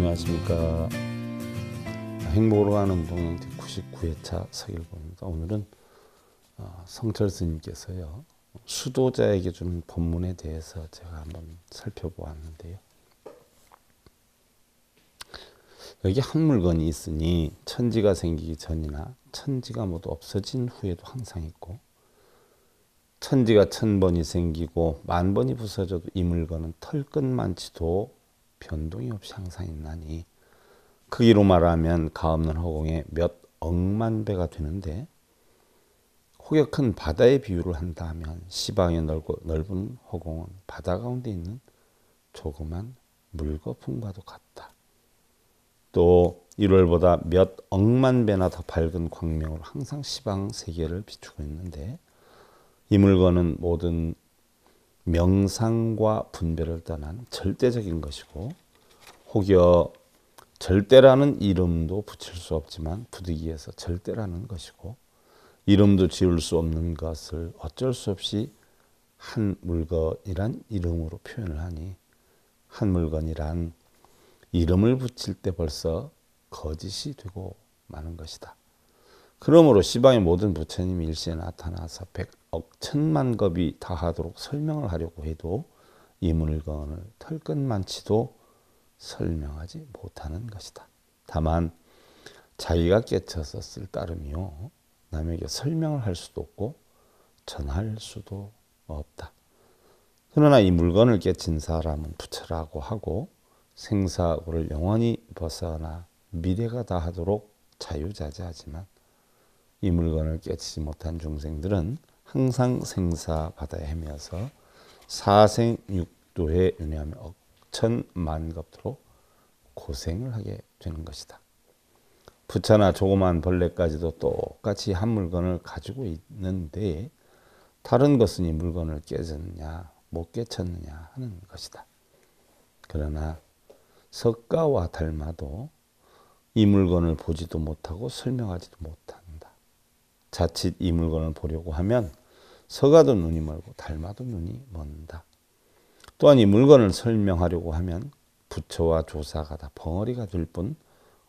안녕하십니까 행복으로 가는 동행제 99회차 서일보입니다 오늘은 어, 성철 스님께서요 수도자에게 주는 법문에 대해서 제가 한번 살펴보았는데요 여기 한 물건이 있으니 천지가 생기기 전이나 천지가 모두 없어진 후에도 항상 있고 천지가 천 번이 생기고 만 번이 부서져도 이 물건은 털끝만치도 변동이 없이 항상 있나니 크기로 말하면 가없는 허공에몇 억만 배가 되는데 혹여 큰 바다의 비유를 한다 면 시방의 넓고 넓은 허공은 바다 가운데 있는 조그만 물거품과도 같다. 또1월보다몇 억만 배나 더 밝은 광명으로 항상 시방 세계를 비추고 있는데 이 물건은 모든 명상과 분별을 떠난 절대적인 것이고 혹여 절대라는 이름도 붙일 수 없지만 부득이해서 절대라는 것이고 이름도 지울수 없는 것을 어쩔 수 없이 한 물건이란 이름으로 표현을 하니 한 물건이란 이름을 붙일 때 벌써 거짓이 되고 마는 것이다. 그러므로 시방의 모든 부처님이 일시에 나타나서 백 억천만 겁이 다하도록 설명을 하려고 해도 이 물건을 털끝만치도 설명하지 못하는 것이다. 다만 자기가 깨쳐서 쓸 따름이요 남에게 설명을 할 수도 없고 전할 수도 없다. 그러나 이 물건을 깨친 사람은 부처라고 하고 생사고를 영원히 벗어나 미래가 다하도록 자유자재하지만 이 물건을 깨치지 못한 중생들은 항상 생사 바다에 헤매어서 사생육도에 윤회하며 억천만겁으로 고생을 하게 되는 것이다. 부처나 조그만 벌레까지도 똑같이 한 물건을 가지고 있는데 다른 것은 이 물건을 깨졌느냐 못 깨쳤느냐 하는 것이다. 그러나 석가와 닮아도 이 물건을 보지도 못하고 설명하지도 못한다. 자칫 이 물건을 보려고 하면 서가도 눈이 멀고 달마도 눈이 먼다. 또한 이 물건을 설명하려고 하면 부처와 조사가 다 벙어리가 될 뿐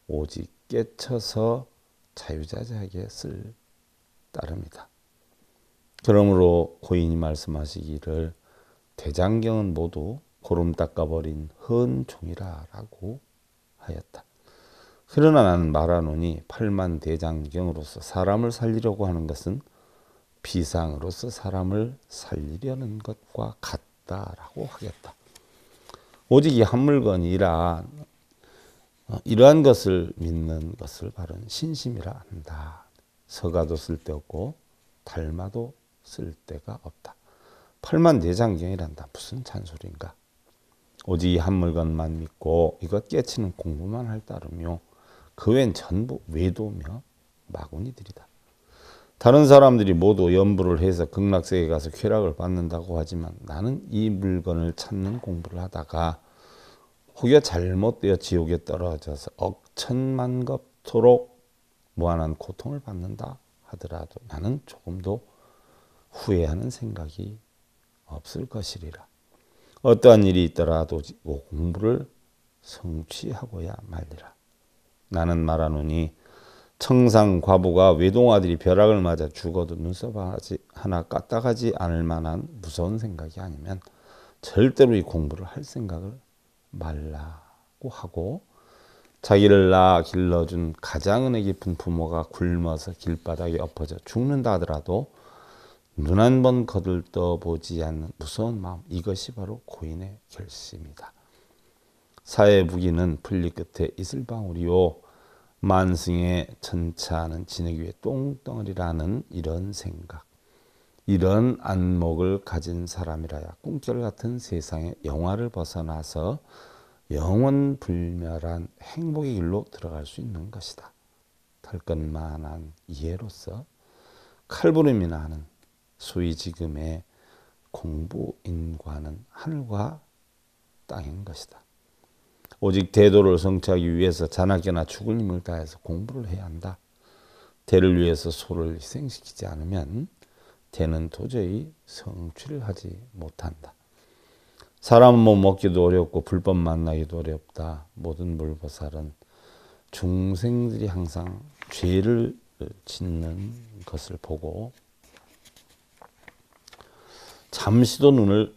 오직 깨쳐서 자유자재하게 쓸 따릅니다. 그러므로 고인이 말씀하시기를 대장경은 모두 고름 닦아버린 헌 종이라라고 하였다. 그러나 나는 말하노니 팔만 대장경으로서 사람을 살리려고 하는 것은 비상으로서 사람을 살리려는 것과 같다라고 하겠다. 오직 이 한 물건이라 어, 이러한 것을 믿는 것을 바른 신심이라 한다. 서가도 쓸데없고 달마도 쓸데가 없다. 팔만 내장경이란다. 무슨 잔소리인가. 오직 이 한 물건만 믿고 이것 깨치는 공부만 할 따름요. 그 외엔 전부 외도며 마구니들이다. 다른 사람들이 모두 연부를 해서 극락세계 가서 쾌락을 받는다고 하지만 나는 이 물건을 찾는 공부를 하다가 혹여 잘못되어 지옥에 떨어져서 억천만 겁토록 무한한 고통을 받는다 하더라도 나는 조금도 후회하는 생각이 없을 것이리라. 어떠한 일이 있더라도 그 공부를 성취하고야 말리라. 나는 말하노니 청상 과부가 외동아들이 벼락을 맞아 죽어도 눈썹 하나 까딱하지 않을 만한 무서운 생각이 아니면 절대로 이 공부를 할 생각을 말라고 하고 자기를 낳아 길러준 가장 은혜 깊은 부모가 굶어서 길바닥에 엎어져 죽는다 하더라도 눈 한 번 거들떠 보지 않는 무서운 마음 이것이 바로 고인의 결심이다. 사회 무기는 풀리 끝에 이슬방울이요 만승의 천차는 지내기 위해 똥덩어리라는 이런 생각. 이런 안목을 가진 사람이라야 꿈결 같은 세상의 영화를 벗어나서 영원 불멸한 행복의 길로 들어갈 수 있는 것이다. 털끝만한 이해로서 칼부림이나 하는 소위 지금의 공부인과는 하늘과 땅인 것이다. 오직 대도를 성취하기 위해서 자나깨나 죽을 힘을 다해서 공부를 해야 한다. 대를 위해서 소를 희생시키지 않으면 대는 도저히 성취를 하지 못한다. 사람 못 뭐 먹기도 어렵고 불법 만나기도 어렵다. 모든 물보살은 중생들이 항상 죄를 짓는 것을 보고 잠시도 눈을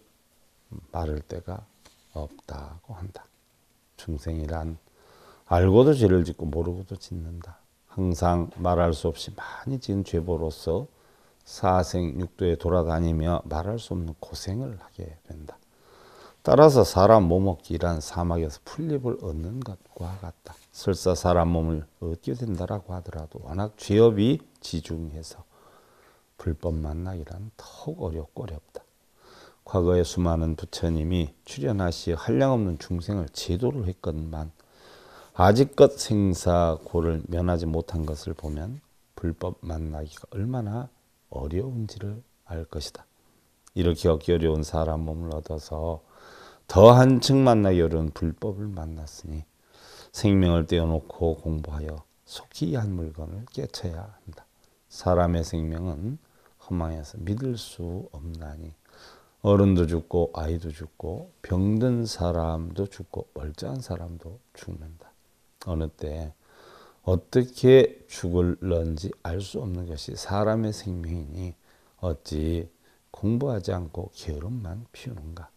마를 때가 없다고 한다. 중생이란 알고도 죄를 짓고 모르고도 짓는다. 항상 말할 수 없이 많이 지은 죄보로서 사생육도에 돌아다니며 말할 수 없는 고생을 하게 된다. 따라서 사람 몸먹기란 사막에서 풀잎을 얻는 것과 같다. 설사 사람 몸을 얻게 된다라고 하더라도 워낙 죄업이 지중해서 불법 만나기란 더욱 어렵고 어렵다. 과거에 수많은 부처님이 출연하시 어 한량없는 중생을 제도를 했건만 아직껏 생사고를 면하지 못한 것을 보면 불법 만나기가 얼마나 어려운지를 알 것이다. 이렇게 얻기 어려운 사람 몸을 얻어서 더 한층 만나기 어려운 불법을 만났으니 생명을 떼어놓고 공부하여 속히 한 물건을 깨쳐야 한다. 사람의 생명은 허망해서 믿을 수 없나니 어른도 죽고 아이도 죽고 병든 사람도 죽고 멀쩡한 사람도 죽는다. 어느 때 어떻게 죽을런지 알 수 없는 것이 사람의 생명이니 어찌 공부하지 않고 게으름만 피우는가.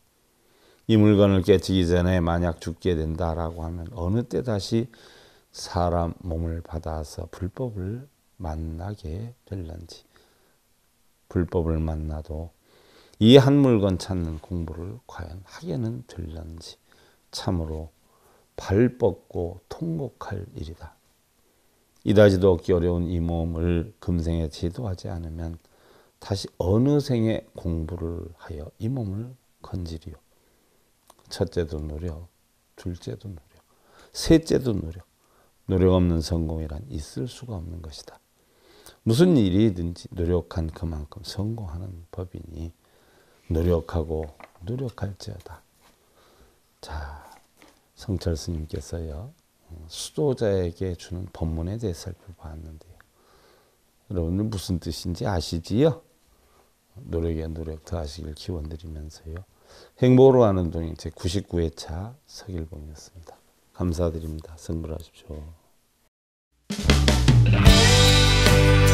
이 물건을 깨치기 전에 만약 죽게 된다라고 하면 어느 때 다시 사람 몸을 받아서 불법을 만나게 될런지 불법을 만나도 이한 물건 찾는 공부를 과연 하게는 될는지 참으로 발 뻗고 통곡할 일이다. 이다지도 얻기 어려운 이 몸을 금생에 지도하지 않으면 다시 어느 생에 공부를 하여 이 몸을 건지리요. 첫째도 노력, 둘째도 노력, 셋째도 노력. 노력 없는 성공이란 있을 수가 없는 것이다. 무슨 일이든지 노력한 그만큼 성공하는 법이니 노력하고 노력할지어다. 자, 성철 스님께서요. 음, 수도자에게 주는 법문에 대해 살펴보는데 여러분들 무슨 뜻인지 아시지요? 노력에 노력 더하시길 기원드리면서요. 행보로 하는 동행 제 99회차 서길봉이었습니다. 감사드립니다. 성불하십시오.